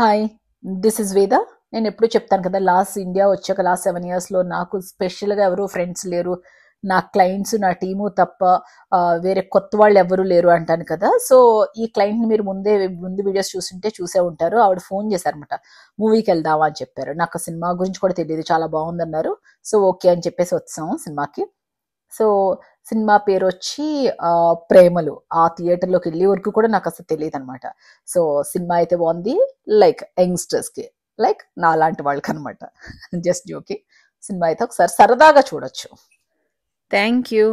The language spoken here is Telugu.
హాయ్ దిస్ ఇస్ వేద నేను ఎప్పుడు చెప్తాను కదా లాస్ట్ ఇండియా వచ్చాక లాస్ట్ సెవెన్ ఇయర్స్లో నాకు స్పెషల్గా ఎవరు ఫ్రెండ్స్ లేరు నా క్లయింట్స్ నా టీము తప్ప వేరే కొత్త వాళ్ళు ఎవరు లేరు అంటాను కదా సో ఈ క్లయింట్ని మీరు ముందే ముందు వీడియోస్ చూస్తుంటే చూసే ఉంటారు ఆవిడ ఫోన్ చేశారనమాట మూవీకి వెళ్దామా అని చెప్పారు నాకు సినిమా గురించి కూడా తెలియదు చాలా బాగుందన్నారు సో ఓకే అని చెప్పేసి వచ్చాము సినిమాకి సో సినిమా పేరు వచ్చి ప్రేమలు ఆ థియేటర్లోకి వెళ్ళే వరకు కూడా నాకు అసలు తెలియదు అనమాట సో సినిమా అయితే బాగుంది లైక్ యంగ్స్టర్స్కి లైక్ నా లాంటి వాళ్ళకి అనమాట జస్ట్ జోకి సినిమా అయితే ఒకసారి సరదాగా చూడొచ్చు థ్యాంక్ యూ